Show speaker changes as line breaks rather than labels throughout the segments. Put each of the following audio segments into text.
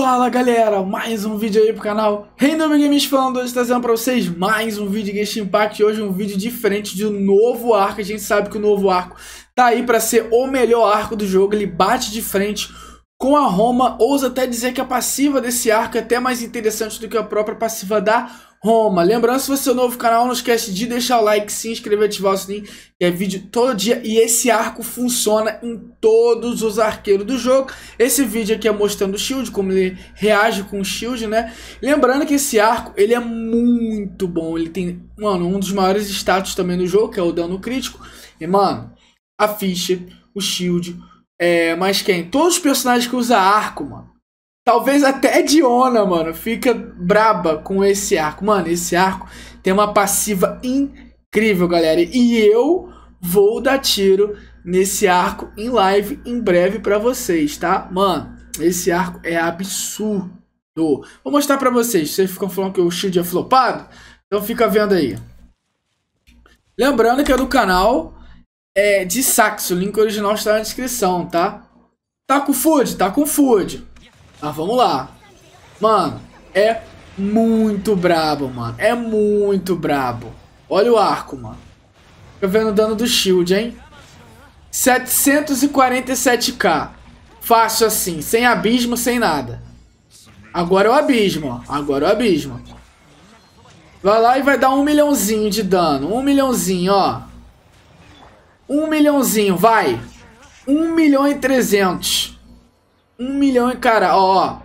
Fala galera, mais um vídeo aí pro canal Random Games falando, hoje trazendo pra vocês mais um vídeo de Genshin Impact Hoje um vídeo diferente de um novo arco, a gente sabe que o novo arco tá aí pra ser o melhor arco do jogo Ele bate de frente com a Roma, ouso até dizer que a passiva desse arco é até mais interessante do que a própria passiva da Roma. Lembrando, se você é novo no canal, não esquece de deixar o like, se inscrever, ativar o sininho, que é vídeo todo dia. E esse arco funciona em todos os arqueiros do jogo. Esse vídeo aqui é mostrando o shield, como ele reage com o shield, né? Lembrando que esse arco, ele é muito bom. Ele tem, mano, um dos maiores status também no jogo, que é o dano crítico. E, mano, a ficha, o shield, é, mas quem? Todos os personagens que usam arco, mano Talvez até Diona, mano, fica braba com esse arco. Mano, esse arco tem uma passiva incrível, galera. E eu vou dar tiro nesse arco em live em breve para vocês, tá? Mano, esse arco é absurdo. Vou mostrar para vocês. Vocês ficam falando que o shield é flopado? Então fica vendo aí. Lembrando que é do canal é, de Saxo. O link original está na descrição, tá? Tá com food? Tá com food. Mas ah, vamos lá. Mano, é muito brabo, mano. É muito brabo. Olha o arco, mano. Fica vendo o dano do shield, hein? 747k. Fácil assim, sem abismo, sem nada. Agora é o abismo, ó. Agora é o abismo. Vai lá e vai dar um milhãozinho de dano. Um milhãozinho, ó. Um milhãozinho, vai. Um milhão e trezentos. 1 milhão e cara, ó,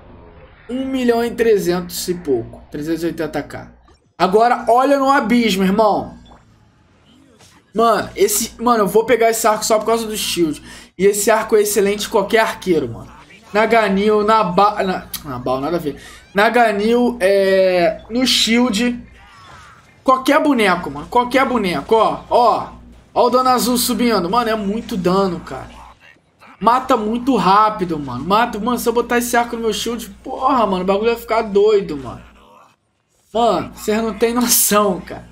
1 milhão e 300 e pouco, 380k. Agora olha no abismo, irmão. Mano, esse, mano, eu vou pegar esse arco só por causa do shield. E esse arco é excelente qualquer arqueiro, mano. Na Ganil, na ba, na, na nada a ver. Na Ganil, é, no shield, qualquer boneco, mano, qualquer boneco, ó, ó. Ó o dano azul subindo. Mano, é muito dano, cara. Mata muito rápido, mano. Mata, mano, se eu botar esse arco no meu shield, porra, mano, o bagulho vai ficar doido, mano. Mano, vocês não tem noção, cara.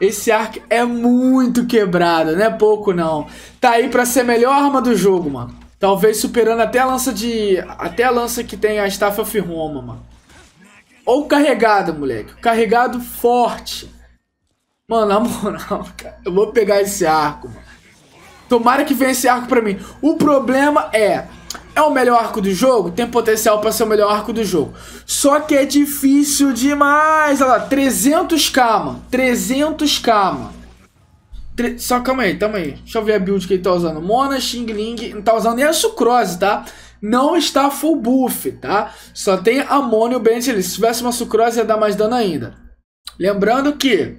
Esse arco é muito quebrado, não é pouco não. Tá aí pra ser a melhor arma do jogo, mano. Talvez superando até a lança de... Até a lança que tem a Staff of Roma, mano. Ou carregado, moleque. Carregado forte. Mano, na moral, cara. Eu vou pegar esse arco, mano. Tomara que venha esse arco pra mim. O problema é... É o melhor arco do jogo? Tem potencial para ser o melhor arco do jogo. Só que é difícil demais. Olha lá, 300k, mano. 300k, mano. Tre... Só calma aí, calma aí. Deixa eu ver a build que ele tá usando. Mona, Xing Ling. Não tá usando nem a Sucrose, tá? Não está full buff, tá? Só tem a Mona e o ali. Se tivesse uma Sucrose ia dar mais dano ainda. Lembrando que...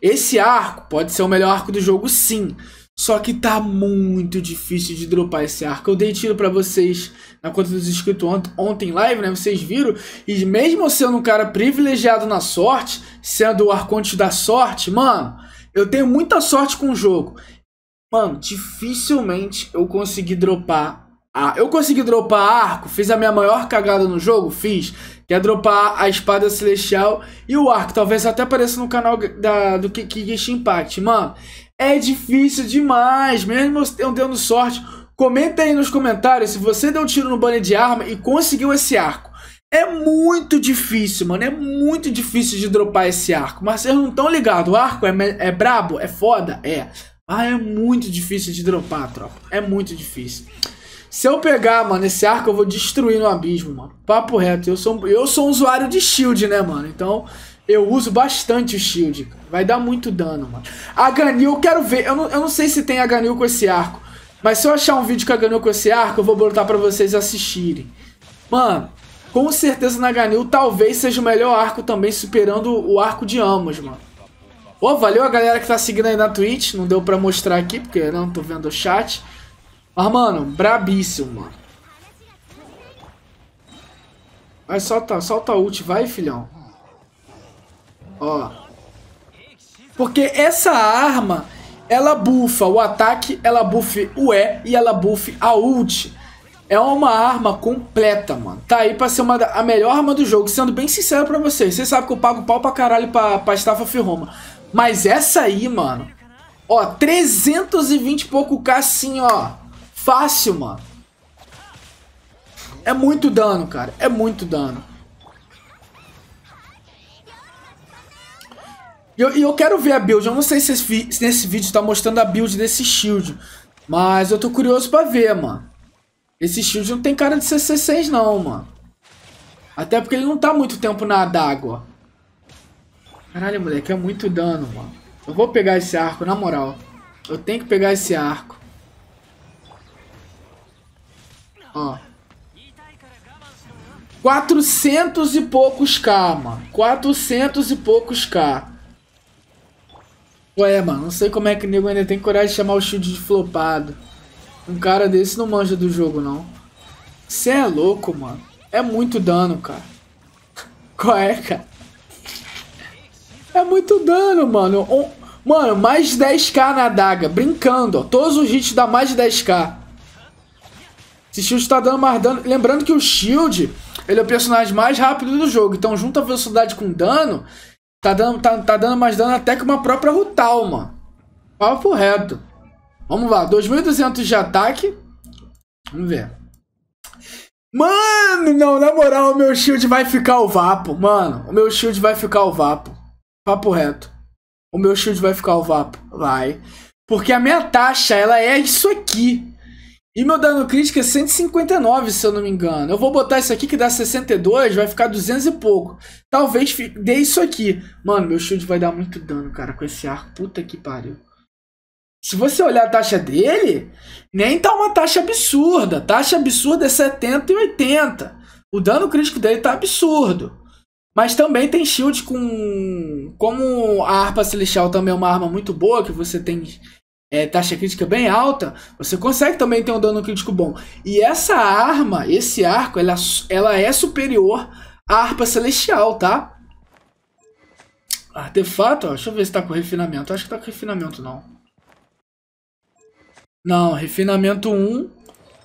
Esse arco pode ser o melhor arco do jogo, sim. Sim. Só que tá muito difícil de dropar esse arco. Eu dei tiro para vocês na conta dos inscritos ont ontem live, né? Vocês viram? E mesmo sendo um cara privilegiado na sorte, sendo o arconte da sorte, mano, eu tenho muita sorte com o jogo. Mano, dificilmente eu consegui dropar. Ah, eu consegui dropar arco, fiz a minha maior cagada no jogo, fiz. Que é dropar a espada celestial e o arco. Talvez até apareça no canal da, do Kikish Impact. Mano, é difícil demais, mesmo eu dando sorte. Comenta aí nos comentários se você deu um tiro no banner de arma e conseguiu esse arco. É muito difícil, mano. É muito difícil de dropar esse arco. Mas vocês não estão ligados. O arco é, é brabo? É foda? É. Ah, é muito difícil de dropar, tropa. É muito difícil. Se eu pegar, mano, esse arco, eu vou destruir no abismo, mano. Papo reto. Eu sou, eu sou um usuário de shield, né, mano? Então, eu uso bastante o shield, cara. Vai dar muito dano, mano. A Ganil, eu quero ver. Eu não, eu não sei se tem a Ganil com esse arco. Mas se eu achar um vídeo com a Ganil com esse arco, eu vou botar pra vocês assistirem. Mano, com certeza na Ganil talvez seja o melhor arco também, superando o arco de Amos, mano. Ô, oh, valeu a galera que tá seguindo aí na Twitch. Não deu pra mostrar aqui, porque não tô vendo o chat. Mas, mano, brabíssimo, mano. Vai, solta, solta a ult, vai, filhão. Ó. Porque essa arma, ela bufa o ataque, ela bufa o E e ela bufa a ult. É uma arma completa, mano. Tá aí pra ser uma, a melhor arma do jogo. Sendo bem sincero pra vocês. Vocês sabem que eu pago pau pra caralho pra, pra Staff of Roma. Mas essa aí, mano. Ó, 320 e pouco K assim, ó. Fácil, mano. É muito dano, cara. É muito dano. E eu, eu, quero ver a build. Eu não sei se, esse, se nesse vídeo tá mostrando a build desse shield. Mas eu tô curioso pra ver, mano. Esse shield não tem cara de CC6 não, mano. Até porque ele não tá muito tempo na d'água. Caralho, moleque, é muito dano, mano. Eu vou pegar esse arco, na moral. Eu tenho que pegar esse arco. Ó. 400 e poucos K, mano. 400 e poucos K. Ué, mano, não sei como é que o nego ainda tem coragem de chamar o Shield de flopado. Um cara desse não manja do jogo, não. Cê é louco, mano. É muito dano, cara. Qual é, cara? É muito dano, mano. Um... Mano, mais de 10k na adaga. Brincando, ó. Todos os hits dá mais de 10k. Esse shield tá dando mais dano. Lembrando que o shield, ele é o personagem mais rápido do jogo. Então, junta a velocidade com dano, Tá dando, tá, tá dando mais dano até que uma própria Rutal, mano. Papo reto. Vamos lá, 2.200 de ataque. Vamos ver. Mano, não, na moral, o meu shield vai ficar o vapo. Mano, o meu shield vai ficar o vapo. Papo reto. O meu shield vai ficar o vapo. Vai. Porque a minha taxa, ela é isso aqui. E meu dano crítico é 159, se eu não me engano. Eu vou botar isso aqui que dá 62, vai ficar 200 e pouco. Talvez dê isso aqui. Mano, meu shield vai dar muito dano, cara, com esse arco. Puta que pariu. Se você olhar a taxa dele, nem tá uma taxa absurda. Taxa absurda é 70 e 80. O dano crítico dele tá absurdo. Mas também tem shield com... Como a harpa celestial também é uma arma muito boa, que você tem é, taxa crítica bem alta, você consegue também ter um dano crítico bom. E essa arma, esse arco, ela, ela é superior à harpa celestial, tá? Artefato, ó, deixa eu ver se tá com refinamento. Acho que tá com refinamento, não. Não, refinamento 1.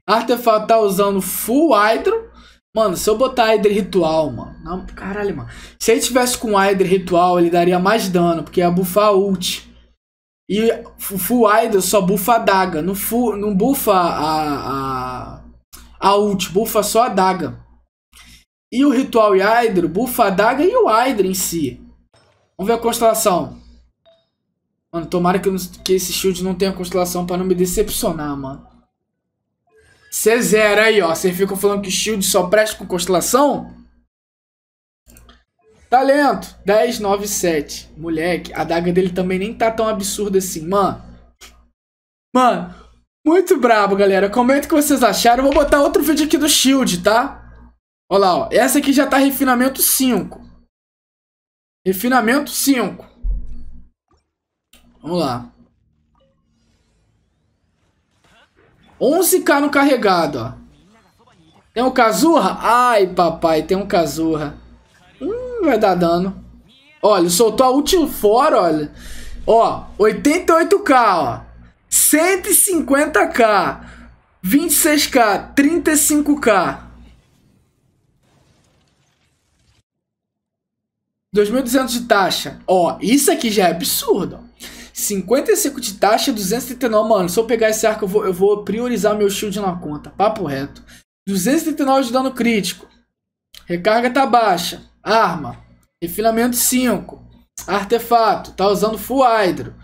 Artefato tá usando full hydro. Mano, se eu botar hydro Ritual, mano... Não, caralho, mano. Se ele tivesse com hydro Ritual, ele daria mais dano, porque ia bufar ult. E o Full Idol só bufa a daga. Não, full, não bufa a, a, a ult, bufa só a daga. E o Ritual Hydro bufa a daga e o Hydro em si. Vamos ver a constelação. Mano, tomara que, que esse shield não tenha constelação pra não me decepcionar, mano. C0 aí, ó. Vocês ficam falando que shield só presta com constelação? Talento, 7. Moleque, a daga dele também nem tá tão absurda assim, mano. Mano, muito brabo, galera. Comenta o que vocês acharam. Eu vou botar outro vídeo aqui do Shield, tá? Olha lá, ó. Essa aqui já tá refinamento 5. Refinamento 5. Vamos lá. 11k no carregado, ó. Tem um Kazurra? Ai, papai, tem um Kazurra. Não vai dar dano. Olha, soltou a última fora, olha. Ó, 88k, ó. 150k. 26k, 35k. 2.200 de taxa. Ó, isso aqui já é absurdo. 55 de taxa, 239. Mano, se eu pegar esse arco, eu vou, eu vou priorizar meu shield na conta. Papo reto. 239 de dano crítico. Recarga tá baixa. Arma. Refinamento 5. Artefato. Tá usando full hydro.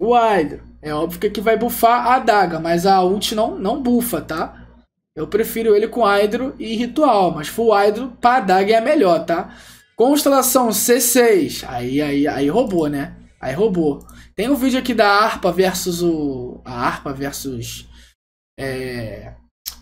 O hydro. É óbvio que aqui vai bufar a adaga, mas a ult não, não bufa, tá? Eu prefiro ele com hydro e ritual, mas full hydro pra adaga é melhor, tá? Constelação C6. Aí, aí, aí roubou, né? Aí roubou. Tem um vídeo aqui da harpa versus o... A harpa versus... É,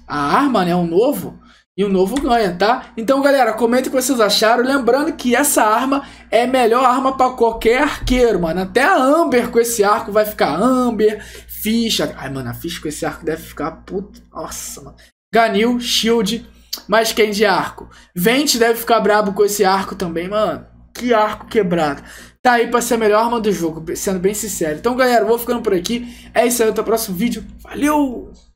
a arma, né? O novo. E o novo ganha, tá? Então, galera, comente o que vocês acharam. Lembrando que essa arma é a melhor arma para qualquer arqueiro, mano. Até a Amber com esse arco vai ficar Amber, ficha. Ai, mano, a ficha com esse arco deve ficar puta. Nossa, mano. Ganil, shield, mais quem de arco. Vente deve ficar brabo com esse arco também, mano. Que arco quebrado. Tá aí pra ser a melhor arma do jogo, sendo bem sincero. Então, galera, vou ficando por aqui. É isso aí, até o próximo vídeo. Valeu!